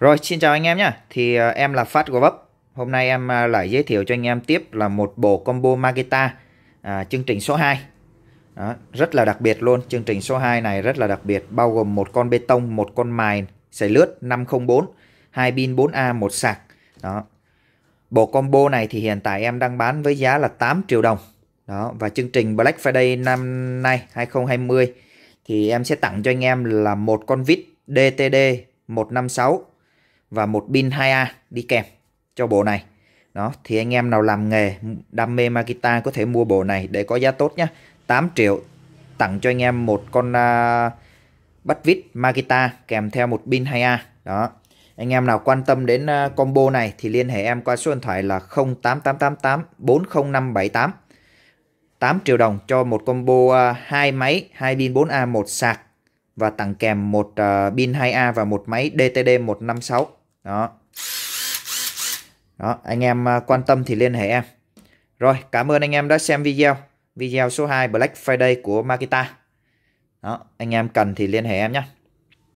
Rồi, xin chào anh em nhé. Thì ờ, em là Phát của Vấp. Hôm nay em ờ, lại giới thiệu cho anh em tiếp là một bộ combo Magita à, chương trình số 2. Đó, rất là đặc biệt luôn. Chương trình số 2 này rất là đặc biệt. Bao gồm một con bê tông, một con mài xài lướt 504, hai pin 4A, một sạc. Đó. Bộ combo này thì hiện tại em đang bán với giá là 8 triệu đồng. Đó, và chương trình Black Friday năm nay 2020 thì em sẽ tặng cho anh em là một con vít DTD 156 và một pin 2A đi kèm cho bộ này. Đó, thì anh em nào làm nghề đam mê Makita có thể mua bộ này để có giá tốt nhé. 8 triệu tặng cho anh em một con uh, bắt vít Makita kèm theo một pin 2A. Đó. Anh em nào quan tâm đến uh, combo này thì liên hệ em qua số điện thoại là 08888 40578. 8 triệu đồng cho một combo uh, à, 2 máy, 2 pin 4A, một sạc và tặng kèm một uh, pin 2A và một máy DTD 156 đó đó anh em à, quan tâm thì liên hệ em rồi cảm ơn anh em đã xem video video số 2 Black Friday của Makita đó anh em cần thì liên hệ em nhé